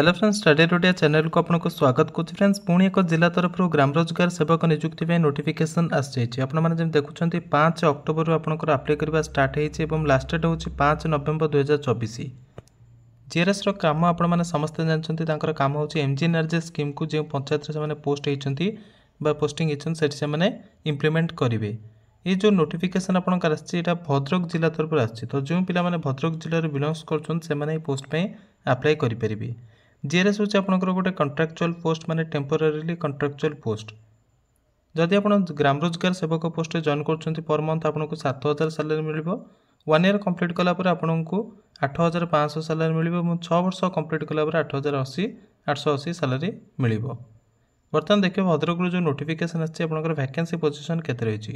hello friends study Odia channel को आपको स्वागत करुच्च फ्रेंड्स पुणी एक जिला तरफ ग्राम रोजगार सेवक निजुक्ति नोटिफिकेसन आसपने देखुं पाँच अक्टोबर आपंकर आप्लाय करवा स्टार्ट हो लास्ट डेट हूँ पाँच नवेम्बर दुई हजार चबिश ଜିଆର୍ଏସ୍ର କାମ ଆପଣମାନେ ସମସ୍ତେ ଜାଣିଛନ୍ତି ତାଙ୍କର କାମ ହେଉଛି ଏମ୍ଜିଏନ୍ଆର୍ଜେ ସ୍କିମ୍କୁ ଯେଉଁ ପଞ୍ଚାୟତରେ ସେମାନେ ପୋଷ୍ଟ ହେଇଛନ୍ତି ବା ପୋଷ୍ଟିଂ ହେଇଛନ୍ତି ସେଠି ସେମାନେ ଇମ୍ପ୍ଲିମେଣ୍ଟ କରିବେ ଏଇ ଯେଉଁ ନୋଟିଫିକେସନ୍ ଆପଣଙ୍କର ଆସିଛି ଏଇଟା ଭଦ୍ରକ ଜିଲ୍ଲା ତରଫରୁ ଆସିଛି ତ ଯେଉଁ ପିଲାମାନେ ଭଦ୍ରକ ଜିଲ୍ଲାରୁ ବିଲଙ୍ଗସ୍ କରୁଛନ୍ତି ସେମାନେ ଏହି ପୋଷ୍ଟ ପାଇଁ ଆପ୍ଲାଏ କରିପାରିବେ ଜିଆର୍ଏସ୍ ହେଉଛି ଆପଣଙ୍କର ଗୋଟେ କଣ୍ଟ୍ରାକ୍ଚୁଆଲ୍ ପୋଷ୍ଟ ମାନେ ଟେମ୍ପୋରାରିଲି କଣ୍ଟ୍ରାକ୍ଚୁଆଲ୍ ପୋଷ୍ଟ ଯଦି ଆପଣ ଗ୍ରାମ ରୋଜଗାର ସେବକ ପୋଷ୍ଟରେ ଜଏନ୍ କରୁଛନ୍ତି ପର୍ ମନ୍ଥ ଆପଣଙ୍କୁ ସାତ ହଜାର ସାଲାରୀ ମିଳିବ ୱାନ୍ ଇୟର୍ କମ୍ପ୍ଲିଟ୍ କଲା ପରେ ଆପଣଙ୍କୁ ଆଠ ହଜାର ପାଞ୍ଚଶହ ସାଲାରୀ ମିଳିବ ଏବଂ ଛଅ ବର୍ଷ କମ୍ପ୍ଲିଟ୍ କଲା ପରେ ଆଠ ହଜାର ଅଶୀ ଆଠଶହ ଅଶୀ ସାଲାରୀ ମିଳିବ ବର୍ତ୍ତମାନ ଦେଖିବେ ଭଦ୍ରକରୁ ଯେଉଁ ନୋଟିଫିକେସନ୍ ଆସିଛି ଆପଣଙ୍କର ଭ୍ୟାକେନ୍ସି ପୋଜିସନ୍ କେତେ ରହିଛି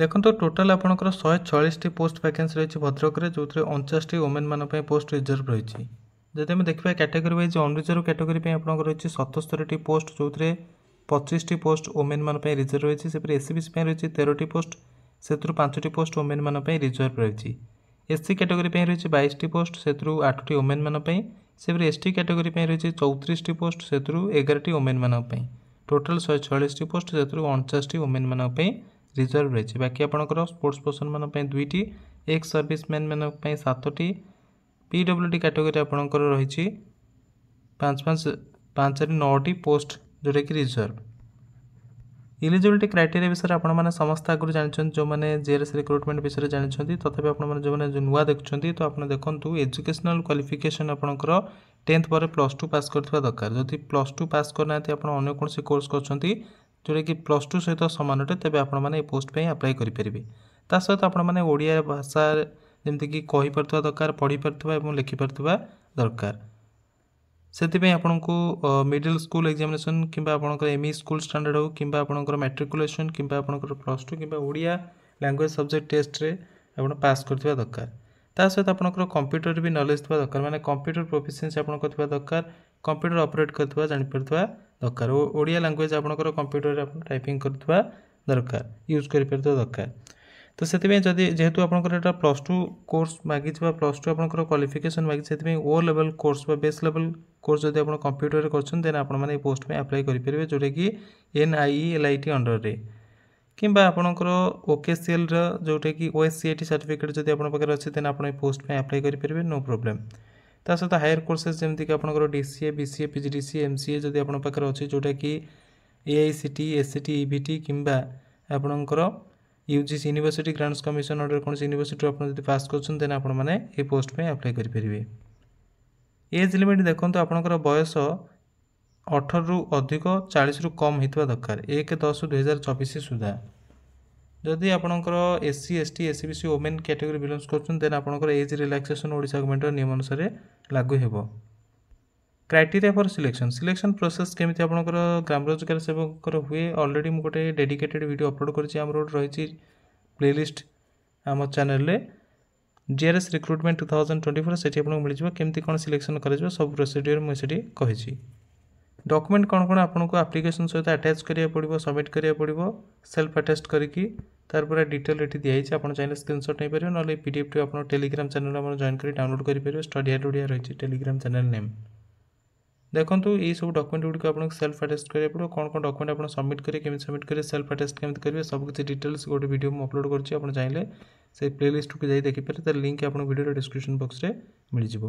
ଦେଖନ୍ତୁ ଟୋଟାଲ୍ ଆପଣଙ୍କର ଶହେ ଛୟାଳିଶଟି ପୋଷ୍ଟ ଭ୍ୟାକେନ୍ସି ରହିଛି ଭଦ୍ରକରେ ଯେଉଁଥିରେ ଅଣଚାଶଟି ଓମେନ୍ମାନଙ୍କ ପାଇଁ ପୋଷ୍ଟ ରିଜର୍ଭ ରହିଛି ଯଦି ଆମେ ଦେଖିବା କ୍ୟାଟେଗୋରୀ ୱାଇଜ୍ ଅନରିଜର୍ଭ କ୍ୟାଟେଗୋରୀ ପାଇଁ ଆପଣଙ୍କର ରହିଛି ସତସ୍ତରୀଟି ପୋଷ୍ଟ ଯେଉଁଥିରେ ପଚିଶଟି ପୋଷ୍ଟ ଓମେନ୍ମାନଙ୍କ ପାଇଁ ରିଜର୍ଭ ରହିଛି ସେପରି ବି ସି ପାଇଁ ରହିଛି ତେରଟି ପୋଷ୍ଟ ସେଥିରୁ ପାଞ୍ଚଟି ପୋଷ୍ଟ ଓମେନ୍ମାନଙ୍କ ପାଇଁ ରିଜର୍ଭ ରହିଛି ଏସ୍ ସି କ୍ୟାଟେଗୋରୀ ପାଇଁ ରହିଛି ବାଇଶଟି ପୋଷ୍ଟ ସେଥିରୁ ଆଠଟି ଓମେନ୍ମାନଙ୍କ ପାଇଁ ସେପରି ଏସ୍ଟି କ୍ୟାଟେଗୋରୀ ପାଇଁ ରହିଛି ଚଉତିରିଶଟି ପୋଷ୍ଟ ସେଥିରୁ ଏଗାରଟି ଓମେନ୍ମାନଙ୍କ ପାଇଁ ଟୋଟାଲ୍ ଶହେ ଛୟାଳିଶଟି ପୋଷ୍ଟ ସେଥିରୁ ଅଣଚାଶଟି ଓମେନ୍ମାନଙ୍କ ପାଇଁ ରିଜର୍ଭ ରହିଛି ବାକି ଆପଣଙ୍କର ସ୍ପୋର୍ଟସ୍ ସ୍ପୋର୍ଟ୍ସ ମାନଙ୍କ ପାଇଁ ଦୁଇଟି ଏକ୍ସ ସର୍ଭିସ୍ ମାନଙ୍କ ପାଇଁ ସାତଟି ପି ଡବ୍ଲ୍ୟୁ ଡ଼ି କାଟେଗୋରୀ ଆପଣଙ୍କର ରହିଛି ପାଞ୍ଚ ପାଞ୍ଚ ପାଞ୍ଚରେ ନଅଟି ପୋଷ୍ଟ ଯେଉଁଟାକି ରିଜର୍ଭ ଇଲିଜିବିଲିଟି କ୍ରାଇଟେରିଆ ବିଷୟରେ ଆପଣମାନେ ସମସ୍ତେ ଆଗରୁ ଜାଣିଛନ୍ତି ଯେଉଁମାନେ ଜିଆର୍ଏସ୍ ରିକ୍ରୁଟମେଣ୍ଟ ବିଷୟରେ ଜାଣିଛନ୍ତି ତଥାପି ଆପଣମାନେ ଯେଉଁମାନେ ନୂଆ ଦେଖୁଛନ୍ତି ତ ଆପଣ ଦେଖନ୍ତୁ ଏଜୁକେସନାଲ୍ କ୍ୱାଲିଫିକେସନ୍ ଆପଣଙ୍କର ଟେନ୍ଥ ପରେ ପ୍ଲସ୍ ଟୁ ପାସ୍ କରିଥିବା ଦରକାର ଯଦି ପ୍ଲସ୍ ଟୁ ପାସ୍ କରିନାହାନ୍ତି ଆପଣ ଅନ୍ୟ କୌଣସି କୋର୍ସ କରୁଛନ୍ତି जोटा कि प्लस टू सहित सामान अटे तेज आपने पोस्ट आप्लाय करेंगे ता सहित आपड़िया भाषा जमीती कही दरकार पढ़ी पार्थ्वा लिखि पार दरकार से आपन को मिडिल स्कूल एक्जामेसन कि एम इ स्कूल स्टाणार्ड हो कि आपर मेट्रिकुलेसन कि प्लस टू कि ओडिया लांगुएज सब्जेक्ट में पास कर दरकार सहित आप कंप्यूटर भी नलेज थ दरकार मैंने कंप्यूटर प्रोफेसीय दरकार कंप्यूटर अपरेट कर जापर দরকার ওড়িয়া ল্যাঙ্গুয়েজ আপোনকৰ কম্পিউটাৰ টাইপিং কৰিবলৈ দরকার ইউজ কৰিবলৈ দরকার তো সেইতে বে যদি যেতু আপোনকৰ প্লাস 2 কোর্স মাগি থবা প্লাস 2 আপোনকৰ কোয়ালিফিকেশন মাগি সেইতে বে অৰ লেভেল কোর্স বা বেছ লেভেল কোর্স যদি আপোনক কম্পিউটাৰ কৰছেন দেন আপোন মানে এই পোষ্টে এপ্লাই কৰি পৰিবে যোৰে কি N I E L I T আণ্ডাৰৰে কিম্বা আপোনকৰ ও কে সি এল ৰ যোটা কি ও এস সি এ টি ਸਰটিফিকাট যদি আপোনকৰ আছে দেন আপোন এই পোষ্টে এপ্লাই কৰি পৰিবে নো প্ৰবলেম ତା ସହିତ ହାୟର କୋର୍ସେସ୍ ଯେମିତିକି ଆପଣଙ୍କର D C A B C A P G D C M C A ଯଦି ଆପଣଙ୍କ ପାଖରେ ଅଛି ଯେଉଁଟାକି A I C T S C T E V T କିମ୍ବା ଆପଣଙ୍କର U G C university grants commission order କୌଣସି ୟୁନିଭର୍ସିଟିରୁ ଆପଣ ଯଦି ପାସ୍ କରୁଛନ୍ତି ଦେନ୍ ଆପଣମାନେ ଏହି ପୋଷ୍ଟ ପାଇଁ ଆପ୍ଲାଏ କରିପାରିବେ ଏଜ୍ ଲିମିଟ୍ ଦେଖନ୍ତୁ ଆପଣଙ୍କର ବୟସ ଅଠରରୁ ଅଧିକ ଚାଳିଶରୁ କମ୍ ହେଇଥିବା ଦରକାର ଏକ ଦଶ ଦୁଇହଜାର ଚବିଶ ସୁଦ୍ଧା ଯଦି ଆପଣଙ୍କର S C S T S C B C women category belongs କରୁଛନ୍ତି ଦେନ୍ ଆପଣଙ୍କର ଏଜ୍ ରିଲାକ୍ସେସନ୍ ଓଡ଼ିଶା ଗଭର୍ଣ୍ଣମେଣ୍ଟର ନିୟମ ଅନୁସାରେ ଲାଗୁ ହେବ criteria for selection selection process କେମିତି ଆପଣଙ୍କର ଗ୍ରାମ ରୋଜଗାର ସେବକଙ୍କର ହୁଏ ଅଲରେଡ଼ି ମୁଁ ଗୋଟେ ଡେଡିକେଟେଡ଼ ଭିଡ଼ିଓ ଅପଲୋଡ଼ କରିଛି ଆମର ଗୋଟେ ରହିଛି ପ୍ଲେଲିଷ୍ଟ ଆମ ଚ୍ୟାନେଲରେ GRS recruitment two thousand twenty four ସେଠି ଆପଣଙ୍କୁ ମିଳିଯିବ କେମିତି କ'ଣ ସିଲେକ୍ସନ୍ କରାଯିବ ସବୁ ପ୍ରୋସିଡ଼ିଓର ମୁଁ ସେଠି କହିଛି ডকুমেন্ট କ'ଣ କ'ଣ ଆପଣଙ୍କୁ ଆପ୍ଲିକେସନ୍ ସହିତ ଆଟାଚ୍ କରିବାକୁ ପଡ଼ିବ ସବମିଟ୍ କରିବାକୁ ପଡ଼ିବ ସେଲ୍ଫ ଆଟାଚ୍ କରିକି ତାର ପୁରା ଡିଟେଲ୍ ଏଠି ଦିଆହେଇଛି ଆପଣ ଚାହିଁଲେ ସ୍କ୍ରିନ୍ସଟ୍ ନେଇପାରିବେ ନହେଲେ ପି ଡି ଏଫ୍ଟି ଆପଣ ଟେଲିଗ୍ରାମ୍ ଚ୍ୟାନେଲ୍ ଆମର ଜଏନ୍ କରି ଡାଉନଲୋଡ଼୍ କରିପାରିବେ ଷ୍ଟଡ଼ି ହାର୍ଟ ଓଡ଼ିଆ ରହିଛି ଟେଲିଗ୍ରାମ୍ ଚ୍ୟାନେଲ୍ ନେମ୍ ଦେଖନ୍ତୁ ଏଇସବୁ ଡକୁମେଣ୍ଟ ଗୁଡ଼ିକ ଆପଣଙ୍କୁ ସେଲ୍ଫ ଆଟାଚ୍ କରିବାକୁ ପଡ଼ିବ କ'ଣ କ'ଣ ଡକୁମେଣ୍ଟ ଆପଣ ସବମିଟ୍ କରିବେ କେମିତି ସବମିଟ୍ କରିବେ ସେଲ୍ଫ ଆଟାଚ୍ କେମିତି କରିବେ ସବୁକିଛି ଡିଟେଲ୍ସ ଗୋଟେ ଭିଡ଼ିଓ ମୁଁ ଅପଲୋଡ଼ କରୁଛି ଆପଣ ଚାହିଁଲେ ସେ ପ୍ଲେଲିଷ୍ଟକୁ ଯାଇ ଦେଖିପାରିବେ ତା'ର ଲିଙ୍କ୍ ଆପଣ ଭିଡ଼ିଓର ଡିସ୍କ୍ରିପସନ୍ ବକ୍ସରେ ମିଳିଯିବ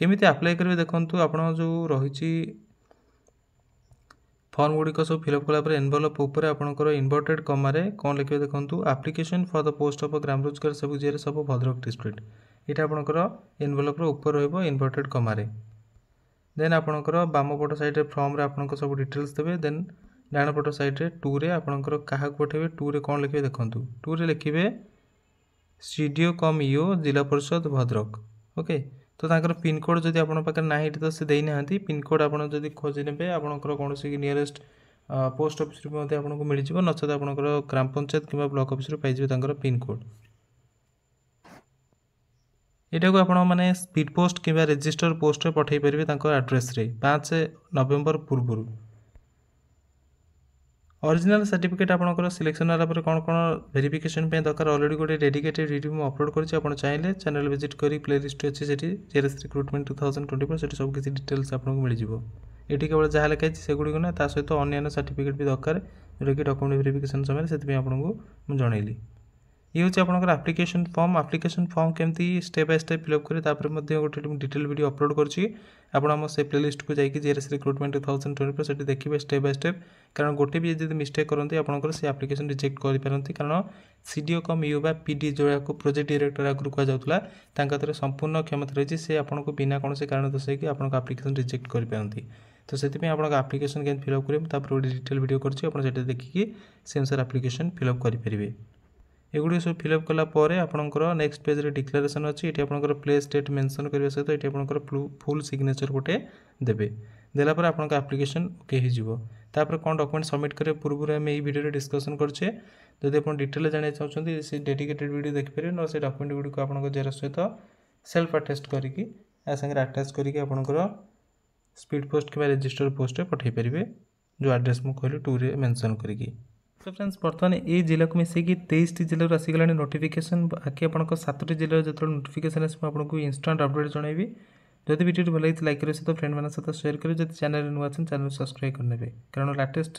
କେମିତି ଆପ୍ଲାଏ କରିବେ ଦେଖନ୍ତୁ ଆପଣ ଯେଉଁ ରହିଛି ଫର୍ମ ଗୁଡ଼ିକ ସବୁ ଫିଲ୍ଅପ୍ କଲା ପରେ ଏନଭଲପ୍ ଉପରେ ଆପଣଙ୍କର ଇନଭର୍ଟେଡ଼ କମାରେ କ'ଣ ଲେଖିବେ ଦେଖନ୍ତୁ application for the post of ଗ୍ରାମ ରୋଜଗାର ସବୁ ଜିଆରେ ସବୁ ଭଦ୍ରକ ଡିଷ୍ଟ୍ରିକ୍ଟ ଏଇଟା ଆପଣଙ୍କର ଏନଭଲପ୍ର ଉପରେ ରହିବ ଇନଭର୍ଟେଡ଼ କମାରେ ଦେନ୍ ଆପଣଙ୍କର ବାମପଟ ସାଇଡ଼୍ରେ ଫର୍ମରେ ଆପଣଙ୍କ ସବୁ ଡିଟେଲ୍ସ ଦେବେ ଦେନ୍ ଡାହାଣପଟ ସାଇଡ଼୍ରେ ଟୁରେ ଆପଣଙ୍କର କାହାକୁ ପଠାଇବେ ଟୁରେ କ'ଣ ଲେଖିବେ ଦେଖନ୍ତୁ ଟୁରେ ଲେଖିବେ C D O cum E ଜିଲ୍ଲା ପରିଷଦ ଭଦ୍ରକ ଓକେ তো তাঁর পিনকোড যদি আপনার পাখে না এটি তো সে দিয়ে না পিনকোড আপনার যদি খোঁজি নেবে আপনার কৌশি নিয়ারেস্ট পোস্ট অফিসরু মধ্যে আপনার মিলিযোগ নচেত আপনার গ্রাম পঞ্চায়েত কিংবা ব্লক অফিসরু পাইবে তাঁর পিনকোড ଏଇଟାକୁ ଆପଣମାନେ ସ୍ପିଡ଼୍ ପୋଷ୍ଟ କିମ୍ବା ରେଜିଷ୍ଟର ପୋଷ୍ଟରେ ପଠାଇ ପାରିବେ ତାଙ୍କ ଆଡ୍ରେସ୍ରେ ପାଞ୍ଚ ନଭେମ୍ବର ପୂର୍ବରୁ অরিজিনাল সার্টিফিকেট আপনার সিলেকশন হওয়ার পরে কোণ কোণ পে দরকার অলরেডি গোটে ডেডিকেটেড ভিডিও মু আপলোড করেছি আপনার চাইলে চ্যানেল ভিজিট করি প্লে লিস্ট অছি সেটি জেরস recruitment two thousand twenty four সেটি সব কিছু ডিটেলস আপনার যাব এটি কেবল যা লেখা হয়েছে সেগুড়ি না তা সহ অন্যান্য সার্টিফিকেট বি দরকার যেটা কি ডকুমেন্ট ভেরিফিকেশন সময় সেপা আপনার জনাইলি ଇଏ ହେଉଛି ଆପଣଙ୍କର ଆପ୍ଲିକେସନ୍ ଫର୍ମ ଆପ୍ଲିକେସନ୍ ଫର୍ମ କେମିତି ଷ୍ଟେପ୍ ବାଇ ଷ୍ଟେପ୍ ଫିଲ୍ଅପ୍ କରିବେ ତା'ପରେ ମଧ୍ୟ ଗୋଟେ ମୁଁ ଡିଟେଲ୍ ଭିଡ଼ିଓ ଅପଲୋଡ଼ କରୁଛି ଆପଣ ଆମ ସେ ପ୍ଲେଲିଷ୍ଟକୁ ଯାଇକି GRS recruitment two thousand twenty four ସେଠି ଦେଖିବେ ଷ୍ଟେପ୍ ବାଇ ଷ୍ଟେପ୍ କାରଣ ଗୋଟେ ବି ଯଦି ମିଷ୍ଟେକ୍ କରନ୍ତି ଆପଣଙ୍କର ସେ ଆପ୍ଲିକେସନ୍ ରିଜେକ୍ଟ କରିପାରନ୍ତି କାରଣ ସି ଡି ଓ କମ୍ ୟୁ ବା ପି ଡି ଯେଉଁଟାକୁ ପ୍ରୋଜେକ୍ଟ ଡିରେକ୍ଟର ଆଗରୁ କୁହାଯାଉଥିଲା ତାଙ୍କ ହାତରେ ସମ୍ପୂର୍ଣ୍ଣ କ୍ଷମତା ରହିଛି ସେ ଆପଣଙ୍କୁ ବିନା କୌଣସି କାରଣ ଦର୍ଶାଇକି ଆପଣଙ୍କ ଆପ୍ଲିକେସନ୍ ରିଜେକ୍ଟ କରିପାରନ୍ତି ତ ସେଥିପାଇଁ ଆପଣଙ୍କ ଆପ୍ଲିକେସନ୍ କେମିତି ଫିଲ୍ଅପ୍ କରିବେ ମୁଁ ତା'ପରେ ଗୋଟେ ଡିଟେଲ୍ ଭିଡ଼ିଓ କରୁଛି ଆପଣ ସେଟା ଦେଖିକି ସେ ଅନୁସାରେ ଆପ୍ଲିକେସନ୍ ଫିଲ୍ଅପ୍ କରିପାରିବେ এগুড়ি সব ফিল আপ কলা পরে আপনার নেক্সট পেজরে ডিক্লারেসন অছি এটি আপনার প্লেস ডেট মেনশন করা সহ এটি আপনার ফুল সিগনেচর গোটে দেবে দেলাপরে আপনার আপ্লিকেসন ওকে হয়ে তাপরে কোণ ডকুমেন্ট সবমিট করা পূর্ব আমি এই ভিডিওরে ডিসকসন করছে যদি আপনার ডিটেলে জাঁয়া চাহুন সে ডেডিকেটেড ভিডিও দেখিপারে ন সে ডকুমেন্ট গুড়ি আপনার জেরক্স সহ সেলফ আটাচ করি ଆ ସାଙ୍ଗରେ ଆଟାଚ୍ କରିକି ଆପଣଙ୍କର ସ୍ପିଡ଼୍ ପୋଷ୍ଟ କିମ୍ବା ରେଜିଷ୍ଟର ପୋଷ୍ଟରେ ପଠାଇ ପାରିବେ ଯେଉଁ ଆଡ଼୍ରେସ୍ ମୁଁ କହିଲି ଟୁରେ ମେନସନ୍ କରିକି নমস্কার ফ্রেন্ডস বর্তমানে এই জেলাকে মিশাইকি তেইশটি জেলার আসিগলা নোটিফিকেসন বাকি আপনার সাতটি জেলার যেত নোটিফিকেসন আসবে আপনার ইনস্টাট আপডেট জনাইবি যদি ভিডিওটি ভাল লাগি লাইক করার সহ ফ্রেন্ড মান সহ সেয়ার করে যদি চ্যানেল নূ আছেন চ্যানেল সবসক্রাইব করে নেবে কারণ latest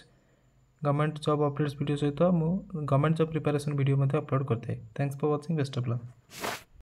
government job updates video সহ মু গভর্নমেন্ট জব প্রিপারেসন ভিডিও মধ্যে আপলোড করে thanks for watching best of lock